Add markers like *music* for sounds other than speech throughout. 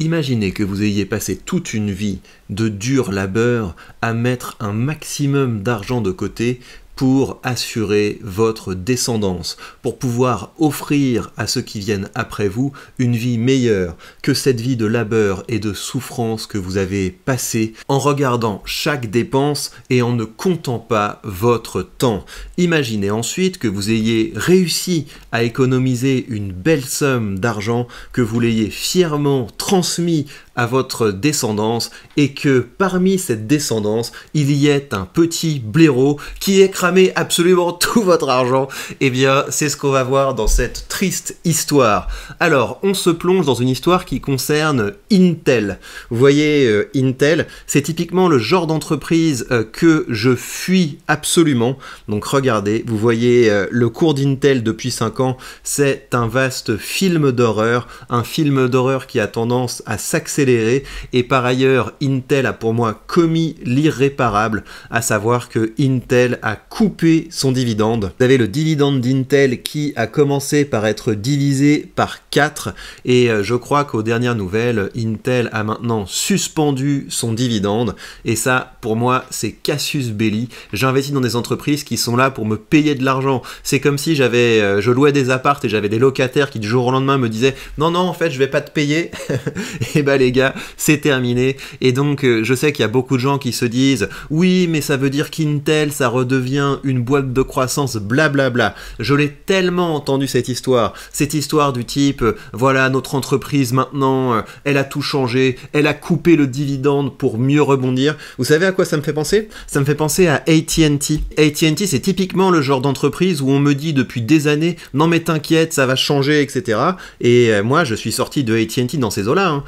Imaginez que vous ayez passé toute une vie de dur labeur à mettre un maximum d'argent de côté pour assurer votre descendance, pour pouvoir offrir à ceux qui viennent après vous une vie meilleure que cette vie de labeur et de souffrance que vous avez passée en regardant chaque dépense et en ne comptant pas votre temps. Imaginez ensuite que vous ayez réussi à économiser une belle somme d'argent, que vous l'ayez fièrement transmis à votre descendance et que parmi cette descendance, il y ait un petit blaireau qui écrase absolument *laughs* tout votre argent et eh bien, c'est ce qu'on va voir dans cette triste histoire. Alors, on se plonge dans une histoire qui concerne Intel. Vous voyez, euh, Intel, c'est typiquement le genre d'entreprise euh, que je fuis absolument. Donc regardez, vous voyez euh, le cours d'Intel depuis 5 ans, c'est un vaste film d'horreur, un film d'horreur qui a tendance à s'accélérer. Et par ailleurs, Intel a pour moi commis l'irréparable, à savoir que Intel a couper son dividende. Vous avez le dividende d'Intel qui a commencé par être divisé par 4 et euh, je crois qu'aux dernières nouvelles, Intel a maintenant suspendu son dividende et ça pour moi c'est Cassius Belli. J'investis dans des entreprises qui sont là pour me payer de l'argent. C'est comme si j'avais euh, je louais des appartes et j'avais des locataires qui du jour au lendemain me disaient "Non non, en fait, je vais pas te payer." *laughs* et bah les gars, c'est terminé et donc euh, je sais qu'il y a beaucoup de gens qui se disent "Oui, mais ça veut dire qu'Intel ça redevient une boîte de croissance, blablabla. Bla bla. Je l'ai tellement entendu cette histoire. Cette histoire du type, euh, voilà, notre entreprise maintenant, euh, elle a tout changé, elle a coupé le dividende pour mieux rebondir. Vous savez à quoi ça me fait penser Ça me fait penser à ATT. ATT, c'est typiquement le genre d'entreprise où on me dit depuis des années, non mais t'inquiète, ça va changer, etc. Et euh, moi, je suis sorti de ATT dans ces eaux-là. Hein.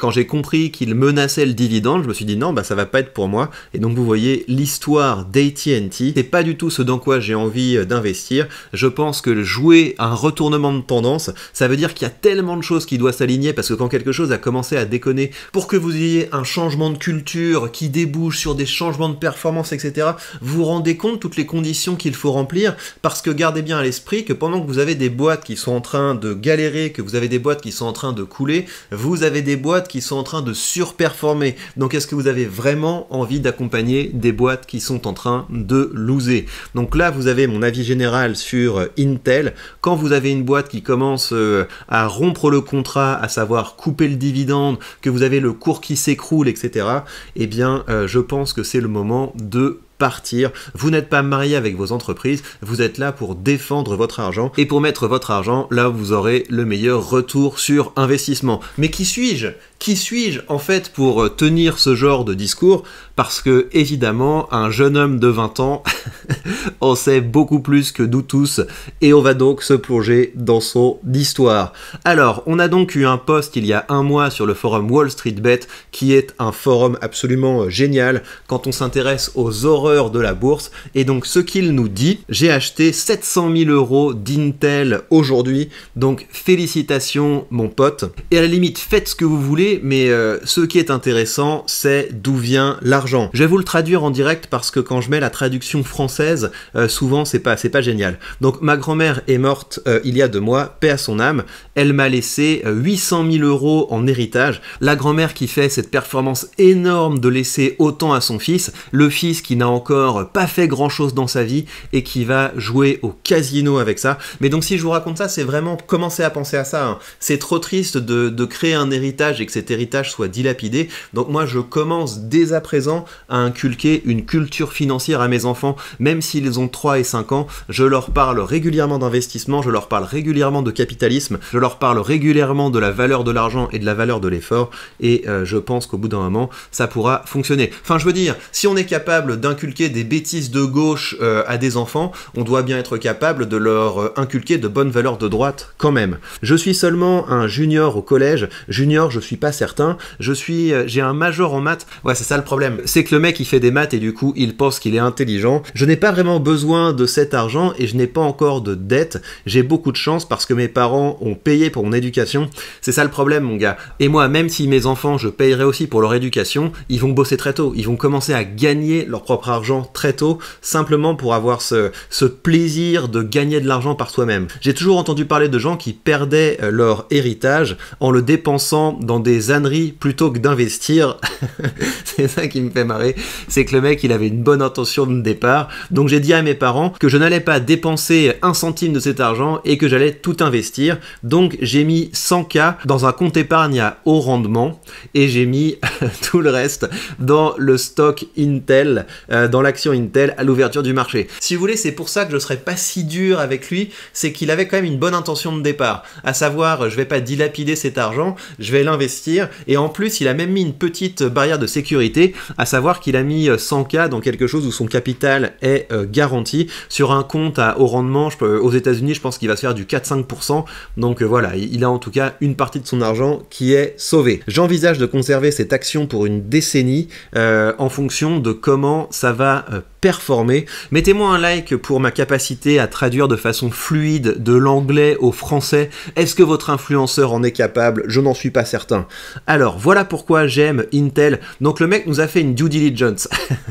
Quand j'ai compris qu'il menaçait le dividende, je me suis dit non, bah ça va pas être pour moi. Et donc vous voyez, l'histoire d'ATT, pas du tout ce dans quoi j'ai envie euh, d'investir. Je pense que jouer un retournement de tendance, ça veut dire qu'il y a tellement de choses qui doivent s'aligner parce que quand quelque chose a commencé à déconner, pour que vous ayez un changement de culture qui débouche sur des changements de performance, etc., vous vous rendez compte toutes les conditions qu'il faut remplir parce que gardez bien à l'esprit que pendant que vous avez des boîtes qui sont en train de galérer, que vous avez des boîtes qui sont en train de couler, vous avez des boîtes qui sont en train de surperformer. Donc est-ce que vous avez vraiment envie d'accompagner des boîtes qui sont en train de loser donc là, vous avez mon avis général sur euh, Intel. Quand vous avez une boîte qui commence euh, à rompre le contrat, à savoir couper le dividende, que vous avez le cours qui s'écroule, etc., eh bien, euh, je pense que c'est le moment de partir. Vous n'êtes pas marié avec vos entreprises, vous êtes là pour défendre votre argent et pour mettre votre argent là où vous aurez le meilleur retour sur investissement. Mais qui suis-je qui suis-je en fait pour euh, tenir ce genre de discours Parce que évidemment, un jeune homme de 20 ans *laughs* en sait beaucoup plus que nous tous et on va donc se plonger dans son histoire. Alors, on a donc eu un post il y a un mois sur le forum Wall Street Bet qui est un forum absolument euh, génial quand on s'intéresse aux horreurs de la bourse et donc ce qu'il nous dit, j'ai acheté 700 000 euros d'Intel aujourd'hui, donc félicitations mon pote. Et à la limite, faites ce que vous voulez mais euh, ce qui est intéressant, c'est d'où vient l'argent. Je vais vous le traduire en direct parce que quand je mets la traduction française, euh, souvent c'est pas, pas génial. Donc ma grand-mère est morte euh, il y a deux mois, paix à son âme. Elle m'a laissé 800 000 euros en héritage. La grand-mère qui fait cette performance énorme de laisser autant à son fils, le fils qui n'a encore pas fait grand-chose dans sa vie et qui va jouer au casino avec ça. Mais donc si je vous raconte ça, c'est vraiment commencer à penser à ça. Hein. C'est trop triste de créer un héritage, etc héritage soit dilapidé. Donc moi, je commence dès à présent à inculquer une culture financière à mes enfants, même s'ils ont 3 et 5 ans. Je leur parle régulièrement d'investissement, je leur parle régulièrement de capitalisme, je leur parle régulièrement de la valeur de l'argent et de la valeur de l'effort, et euh, je pense qu'au bout d'un moment, ça pourra fonctionner. Enfin, je veux dire, si on est capable d'inculquer des bêtises de gauche euh, à des enfants, on doit bien être capable de leur euh, inculquer de bonnes valeurs de droite quand même. Je suis seulement un junior au collège, junior, je suis pas certain. Je suis, euh, j'ai un major en maths. Ouais, c'est ça le problème. C'est que le mec, il fait des maths et du coup, il pense qu'il est intelligent. Je n'ai pas vraiment besoin de cet argent et je n'ai pas encore de dette. J'ai beaucoup de chance parce que mes parents ont payé pour mon éducation. C'est ça le problème, mon gars. Et moi, même si mes enfants, je payerai aussi pour leur éducation, ils vont bosser très tôt. Ils vont commencer à gagner leur propre argent très tôt, simplement pour avoir ce, ce plaisir de gagner de l'argent par soi-même. J'ai toujours entendu parler de gens qui perdaient euh, leur héritage en le dépensant dans des des âneries plutôt que d'investir. *laughs* c'est ça qui me fait marrer. C'est que le mec, il avait une bonne intention de départ. Donc j'ai dit à mes parents que je n'allais pas dépenser un centime de cet argent et que j'allais tout investir. Donc j'ai mis 100K dans un compte épargne à haut rendement et j'ai mis *laughs* tout le reste dans le stock Intel, euh, dans l'action Intel à l'ouverture du marché. Si vous voulez, c'est pour ça que je serais pas si dur avec lui, c'est qu'il avait quand même une bonne intention de départ, à savoir je vais pas dilapider cet argent, je vais l'investir et en plus il a même mis une petite barrière de sécurité, à savoir qu'il a mis 100K euh, dans quelque chose où son capital est euh, garanti sur un compte à haut rendement je peux, aux États-Unis, je pense qu'il va se faire du 4-5%. Donc voilà, il a en tout cas une partie de son argent qui est sauvée. J'envisage de conserver cette action pour une décennie euh, en fonction de comment ça va euh, performer. Mettez-moi un like pour ma capacité à traduire de façon fluide de l'anglais au français. Est-ce que votre influenceur en est capable Je n'en suis pas certain. Alors, voilà pourquoi j'aime Intel. Donc le mec nous a fait une due diligence.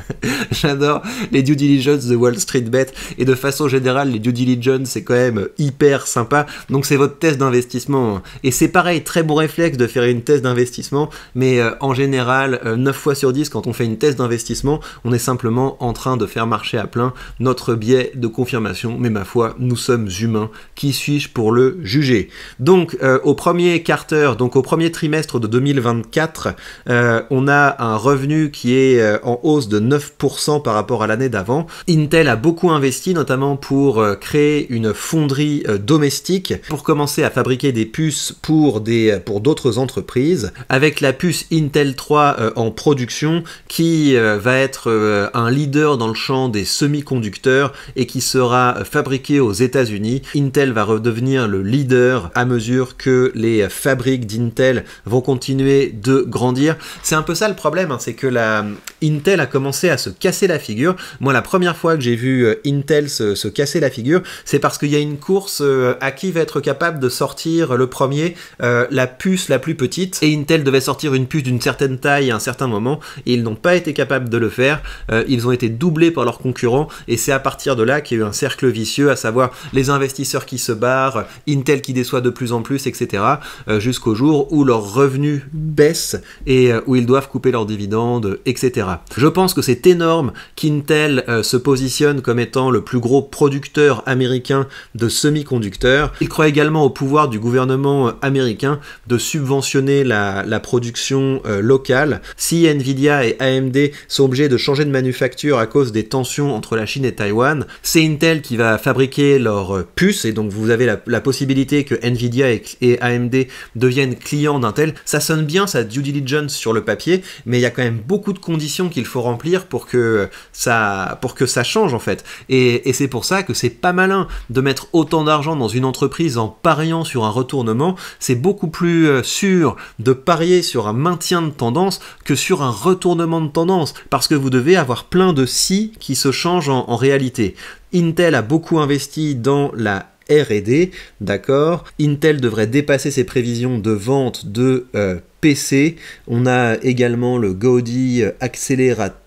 *laughs* J'adore les due diligence de Wall Street Bet. Et de façon générale, les due diligence, c'est quand même hyper sympa. Donc c'est votre test d'investissement. Hein. Et c'est pareil, très bon réflexe de faire une test d'investissement. Mais euh, en général, 9 euh, fois sur 10, quand on fait une test d'investissement, on est simplement en train de faire marcher à plein notre biais de confirmation, mais ma foi, nous sommes humains, qui suis-je pour le juger Donc euh, au premier quarter, donc au premier trimestre de 2024, euh, on a un revenu qui est euh, en hausse de 9% par rapport à l'année d'avant. Intel a beaucoup investi, notamment pour créer une fonderie domestique, pour commencer à fabriquer des puces pour des pour d'autres entreprises, avec la puce Intel 3 en production, qui va être un leader dans le champ des semi-conducteurs et qui sera fabriqué aux États-Unis. Intel va redevenir le leader à mesure que les fabriques d'Intel vont continuer de grandir. C'est un peu ça le problème, hein, c'est que la Intel a commencé à se casser la figure. Moi, la première fois que j'ai vu euh, Intel se, casser la figure, c'est parce qu'il y a une course euh, à qui va être capable de sortir le premier euh, la puce la plus petite. Et Intel devait sortir une puce d'une certaine taille à un certain moment. Et ils n'ont pas été capables de le faire. ils ont été doublés par leurs concurrents, et c'est à partir de là qu'il y a eu un cercle vicieux, à savoir les investisseurs qui se barrent, Intel qui déçoit de plus en plus, etc., euh, jusqu'au jour où leurs revenus baissent et euh, où ils doivent couper leurs dividendes, etc. Je pense que c'est énorme qu'Intel euh, se positionne comme étant le plus gros producteur américain de semi-conducteurs. Il croit également au pouvoir du gouvernement américain de subventionner la, la production locale. Si Nvidia et AMD sont obligés de changer de manufacture à cause des tensions entre la Chine et Taïwan. C'est Intel qui va fabriquer leur euh, puce et donc vous avez la, possibilité que Nvidia et, AMD deviennent clients d'Intel. Ça sonne bien, ça due diligence sur le papier, mais il y a quand même beaucoup de conditions qu'il faut remplir pour que ça, pour que ça change en fait. Et, c'est pour ça que c'est pas malin de mettre autant d'argent dans une entreprise en pariant sur un retournement. C'est beaucoup plus euh, sûr de parier sur un maintien de tendance que sur un retournement de tendance parce que vous devez avoir plein de si qui se change en, réalité. Intel a beaucoup investi dans la RD, d'accord Intel devrait dépasser ses prévisions de vente de euh, PC. On a également le Gaudi accélérateur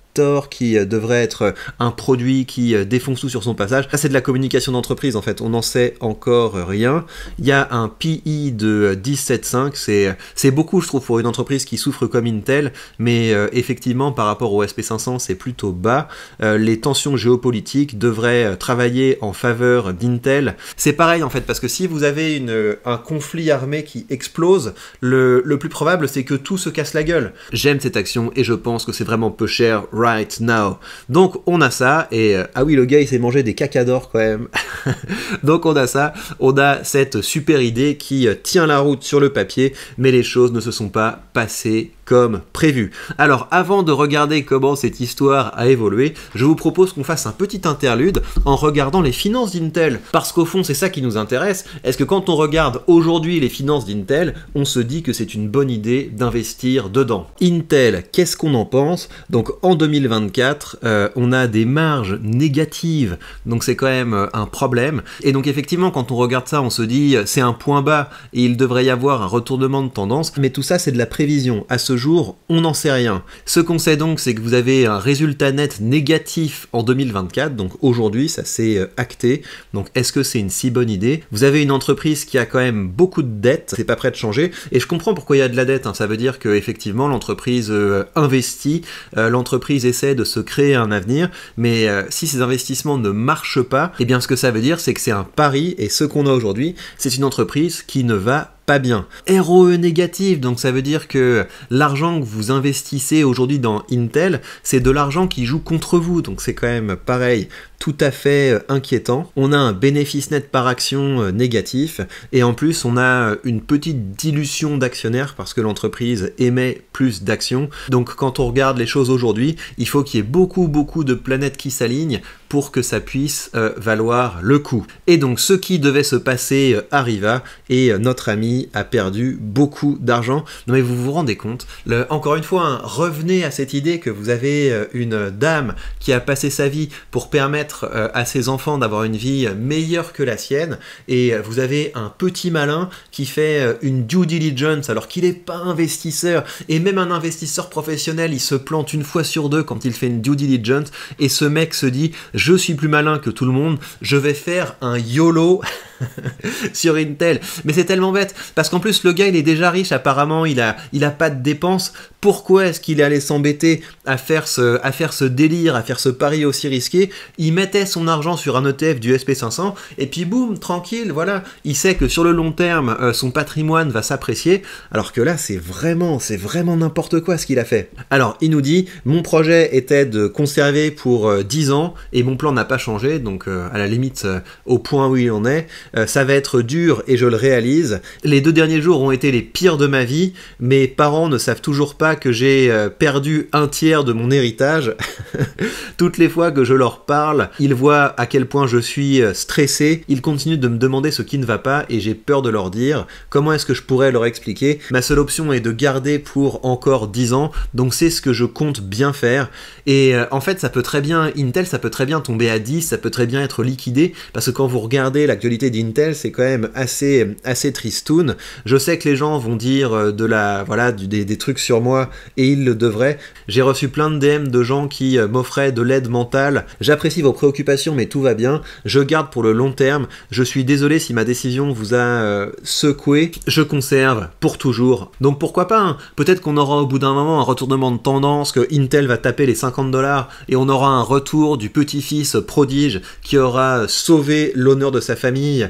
qui euh, devrait être euh, un produit qui euh, défonce tout sur son passage. Ça, c'est de la communication d'entreprise en fait. On n'en sait encore rien. Il y a un PI de 17,5. C'est beaucoup, je trouve, pour une entreprise qui souffre comme Intel. Mais effectivement, par rapport au SP500, c'est plutôt bas. les tensions géopolitiques devraient travailler en faveur d'Intel. C'est pareil en fait, parce que si vous avez une, un conflit armé qui explose, le, le plus probable, c'est que tout se casse la gueule. J'aime cette action et je pense que c'est vraiment peu cher right now. Donc on a ça, et euh, ah oui, le gars il s'est mangé des cacadors quand même. *laughs* Donc on a ça, on a cette super idée qui euh, tient la route sur le papier, mais les choses ne se sont pas passées comme prévu. Alors avant de regarder comment cette histoire a évolué, je vous propose qu'on fasse un petit interlude en regardant les finances d'Intel. Parce qu'au fond, c'est ça qui nous intéresse. Est-ce que quand on regarde aujourd'hui les finances d'Intel, on se dit que c'est une bonne idée d'investir dedans Intel, qu'est-ce qu'on en pense Donc en 2024, euh, on a des marges négatives. Donc c'est quand même euh, un problème. Et donc effectivement, quand on regarde ça, on se dit euh, c'est un point bas et il devrait y avoir un retournement de tendance. Mais tout ça, c'est de la prévision. À ce jour, on n'en sait rien. Ce qu'on sait donc, c'est que vous avez un résultat net négatif en 2024, donc aujourd'hui, ça s'est euh, acté. Donc est-ce que c'est une si bonne idée Vous avez une entreprise qui a quand même beaucoup de dettes, c'est pas prêt de changer, et je comprends pourquoi il y a de la dette. Hein. Ça veut dire que effectivement l'entreprise euh, investit, euh, l'entreprise essaie de se créer un avenir, mais si ces investissements ne marchent pas, et eh bien ce que ça veut dire, c'est que c'est un pari, et ce qu'on a aujourd'hui, c'est une entreprise qui ne va pas bien. ROE négatif, donc ça veut dire que l'argent que vous investissez aujourd'hui dans Intel, c'est de l'argent qui joue contre vous, donc c'est quand même pareil, tout à fait euh, inquiétant. On a un bénéfice net par action euh, négatif, et en plus on a euh, une petite dilution d'actionnaires parce que l'entreprise émet plus d'action. Donc quand on regarde les choses aujourd'hui, il faut qu'il y ait beaucoup beaucoup de planètes qui s'alignent pour que ça puisse euh, valoir le coup. Et donc ce qui devait se passer euh, arriva et euh, notre ami a perdu beaucoup d'argent. Non mais vous vous rendez compte Encore une fois, hein, revenez à cette idée que vous avez une dame qui a passé sa vie pour permettre à ses enfants d'avoir une vie meilleure que la sienne et vous avez un petit malin qui fait une due diligence alors qu'il n'est pas investisseur et même un investisseur professionnel, il se plante une fois sur deux quand il fait une due diligence, et ce mec se dit, je suis plus malin que tout le monde, je vais faire un YOLO *laughs* sur Intel. Mais c'est tellement bête, parce qu'en plus, le gars, il est déjà riche, apparemment, il a, il a pas de dépenses pourquoi est-ce qu'il allait s'embêter à, faire ce, délire, à faire ce pari aussi risqué Il mettait son argent sur un ETF du SP500 et puis boum, tranquille, voilà. Il sait que sur le long terme, euh, son patrimoine va s'apprécier, alors que là, c'est vraiment, c'est vraiment n'importe quoi ce qu'il a fait. Alors, il nous dit, mon projet était de conserver pour 10 euh, ans et mon plan n'a pas changé, donc euh, à la limite, au point où il en est, ça va être dur et je le réalise. Les deux derniers jours ont été les pires de ma vie, mes parents ne savent toujours pas que j'ai euh, perdu un tiers de mon héritage, *laughs* toutes les fois que je leur parle, ils voient à quel point je suis euh, stressé, ils continuent de me demander ce qui ne va pas et j'ai peur de leur dire comment est-ce que je pourrais leur expliquer. Ma seule option est de garder pour encore 10 ans, donc c'est ce que je compte bien faire. Et euh, en fait, ça peut très bien, Intel, ça peut très bien tomber à 10, ça peut très bien être liquidé, parce que quand vous regardez l'actualité d'Intel, c'est quand même assez, assez tristoun. Je sais que les gens vont dire de la, voilà, des, des trucs sur moi et il le devrait. J'ai reçu plein de DM de gens qui euh, m'offraient de l'aide mentale. J'apprécie vos préoccupations, mais tout va bien. Je garde pour le long terme. Je suis désolé si ma décision vous a euh, secoué. Je conserve pour toujours. Donc pourquoi pas hein. Peut-être qu'on aura au bout d'un moment un retournement de tendance, que Intel va taper les 50 dollars, et on aura un retour du petit-fils prodige qui aura euh, sauvé l'honneur de sa famille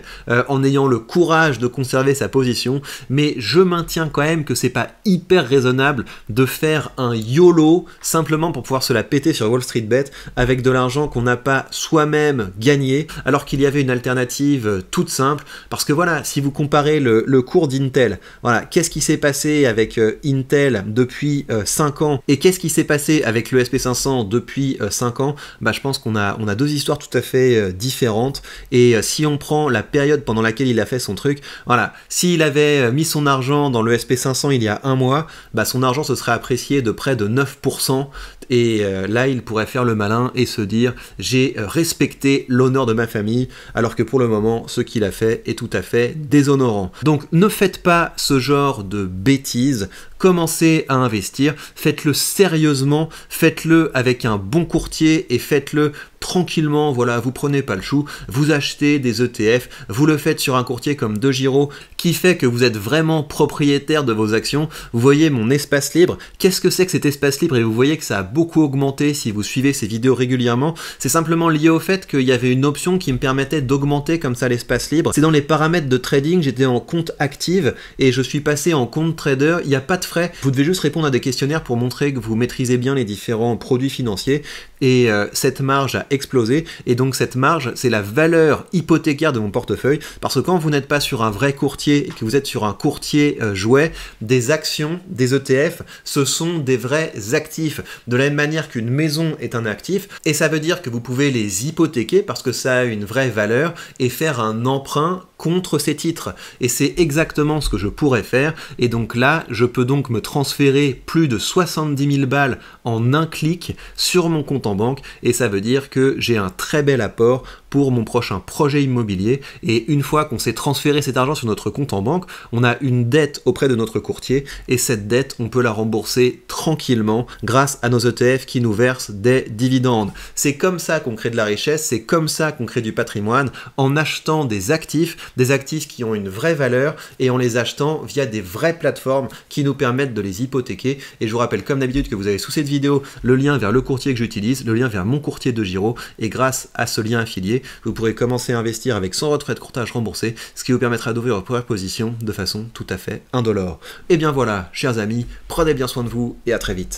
en ayant le courage de conserver sa position. Mais je maintiens quand même que c'est pas hyper raisonnable de faire un YOLO simplement pour pouvoir se la péter sur Wall Street Bet avec de l'argent qu'on n'a pas soi-même gagné, alors qu'il y avait une alternative euh, toute simple. Parce que voilà, si vous comparez le, cours d'Intel, voilà, qu'est-ce qui s'est passé avec euh, Intel depuis 5 euh, ans et qu'est-ce qui s'est passé avec le SP500 depuis 5 ans Bah, je pense qu'on a, on a deux histoires tout à fait différentes. Et si on prend la période pendant laquelle il a fait son truc, voilà, s'il avait mis son argent dans le SP500 il y a un mois, bah, son argent ce serait apprécié de près de 9%, et euh, là il pourrait faire le malin et se dire j'ai euh, respecté l'honneur de ma famille, alors que pour le moment ce qu'il a fait est tout à fait déshonorant. Donc ne faites pas ce genre de bêtises commencez à investir, faites-le sérieusement, faites-le avec un bon courtier et faites-le tranquillement, voilà, vous prenez pas le chou, vous achetez des ETF, vous le faites sur un courtier comme De Giro qui fait que vous êtes vraiment propriétaire de vos actions. Vous voyez mon espace libre, qu'est-ce que c'est que cet espace libre Et vous voyez que ça a beaucoup augmenté si vous suivez ces vidéos régulièrement. C'est simplement lié au fait qu'il y avait une option qui me permettait d'augmenter comme ça l'espace libre. C'est dans les paramètres de trading, j'étais en compte active et je suis passé en compte trader, il n'y a pas de vous devez juste répondre à des questionnaires pour montrer que vous maîtrisez bien les différents produits financiers et euh, cette marge a explosé. Et donc cette marge, c'est la valeur hypothécaire de mon portefeuille, parce que quand vous n'êtes pas sur un vrai courtier et que vous êtes sur un courtier euh, jouet, des actions, des ETF, ce sont des vrais actifs. De la même manière qu'une maison est un actif, et ça veut dire que vous pouvez les hypothéquer parce que ça a une vraie valeur et faire un emprunt contre ces titres. Et c'est exactement ce que je pourrais faire. Et donc là, je peux donc me transférer plus de 70 000 balles en un clic sur mon compte en banque et ça veut dire que j'ai un très bel apport pour mon prochain projet immobilier et une fois qu'on s'est transféré cet argent sur notre compte en banque, on a une dette auprès de notre courtier et cette dette, on peut la rembourser tranquillement grâce à nos ETF qui nous versent des dividendes. C'est comme ça qu'on crée de la richesse, c'est comme ça qu'on crée du patrimoine en achetant des actifs, des actifs qui ont une vraie valeur et en les achetant via des vraies plateformes qui nous permettent de les hypothéquer et je vous rappelle comme d'habitude que vous avez sous cette vidéo le lien vers le courtier que j'utilise le lien vers mon courtier de Giro et grâce à ce lien affilié, vous pourrez commencer à investir avec 100 retraits de courtage remboursés, ce qui vous permettra d'ouvrir votre première position de façon tout à fait indolore. Et eh bien voilà, chers amis, prenez bien soin de vous et à très vite.